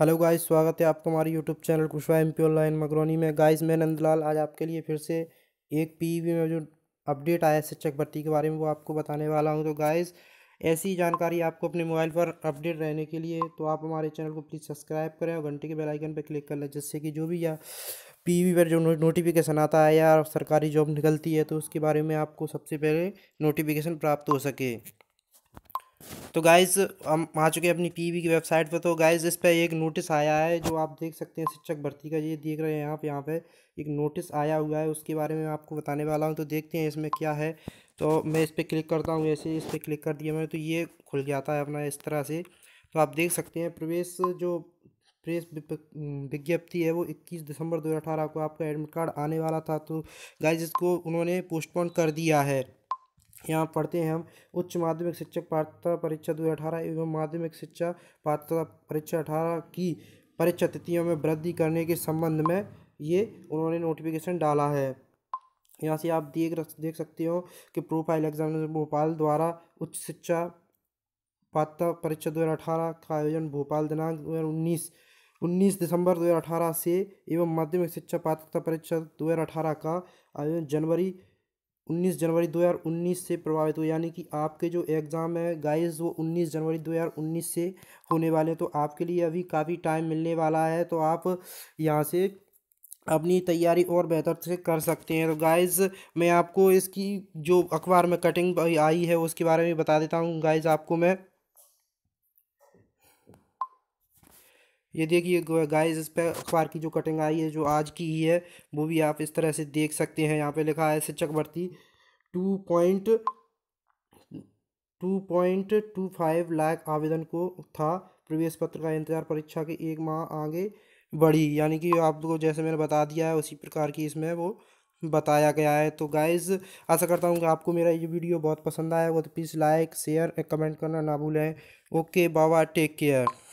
hello guys स्वागत है आपको हमारे YouTube channel Kushwaha M P online मगरोनी में गाइस मैं नंदलाल आज आपके लिए फिर से एक पीवी में जो अपडेट आया है शिक्षक भर्ती के बारे में वो आपको बताने वाला हूं तो गाइस ऐसी जानकारी आपको अपने मोबाइल पर अपडेट रहने के लिए तो आप हमारे चैनल को प्लीज़ सब्सक्राइब करें और घंटे के बेलाइकन पर क्लिक कर लें जिससे कि जो भी या वी पर जो नोटिफिकेशन आता है या सरकारी जॉब निकलती है तो उसके बारे में आपको सबसे पहले नोटिफिकेशन प्राप्त हो सके तो गाइज़ हम आ चुके हैं अपनी पीवी की वेबसाइट पर तो गाइज़ इस पर एक नोटिस आया है जो आप देख सकते हैं शिक्षक भर्ती का ये देख रहे हैं आप यहाँ पे एक नोटिस आया हुआ है उसके बारे में आपको बताने वाला हूँ तो देखते हैं इसमें क्या है तो मैं इस पर क्लिक करता हूँ ऐसे इस पर क्लिक कर दिया मैंने तो ये खुल गया था अपना इस तरह से तो आप देख सकते हैं प्रवेश जो प्रेस विज्ञप्ति है वो 21 दिसंबर 2018 को आपका एडमिट कार्ड आने वाला था तो गाइज इसको उन्होंने पोस्टपोन कर दिया है यहाँ पढ़ते हैं हम उच्च माध्यमिक शिक्षक पात्रता परीक्षा दो हज़ार एवं माध्यमिक शिक्षा पात्रता परीक्षा अठारह की परीक्षा तिथियों में वृद्धि करने के संबंध में ये उन्होंने नोटिफिकेशन डाला है यहाँ से आप देख देख सकते हो कि प्रोफाइल एग्जामिनेशन भोपाल द्वारा उच्च शिक्षा पात्रता परीक्षा दो हज़ार अठारह का आयोजन भोपाल दिनांक दो हज़ार उन्नीस उन्नीस दिसंबर 2018 से एवं माध्यमिक शिक्षा पात्रता परीक्षा 2018 का आयोजन जनवरी 19 जनवरी 2019 से प्रभावित हो यानी कि आपके जो एग्ज़ाम है गाइस वो 19 जनवरी 2019 से होने वाले हैं तो आपके लिए अभी काफ़ी टाइम मिलने वाला है तो आप यहाँ से अपनी तैयारी और बेहतर से कर सकते हैं तो गाइज़ मैं आपको इसकी जो अखबार में कटिंग आई है उसके बारे में बता देता हूँ गाइज़ आपको मैं ये देखिए गाइस इस पर अखबार की जो कटिंग आई है जो आज की ही है वो भी आप इस तरह से देख सकते हैं यहाँ पे लिखा है शिक्षक भर्ती two point two point two five lakh आवेदन को था प्रवेश पत्र का इंतजार परीक्षा के एक माह आगे बढ़ी यानी कि आपको जैसे मैंने बता दिया है उसी प्रकार की इसमें वो बताया गया है तो गाइज़ आशा करता हूँ कि आपको मेरा ये वीडियो बहुत पसंद आया होगा तो प्लीज़ लाइक शेयर कमेंट करना ना भूलें ओके बाबा टेक केयर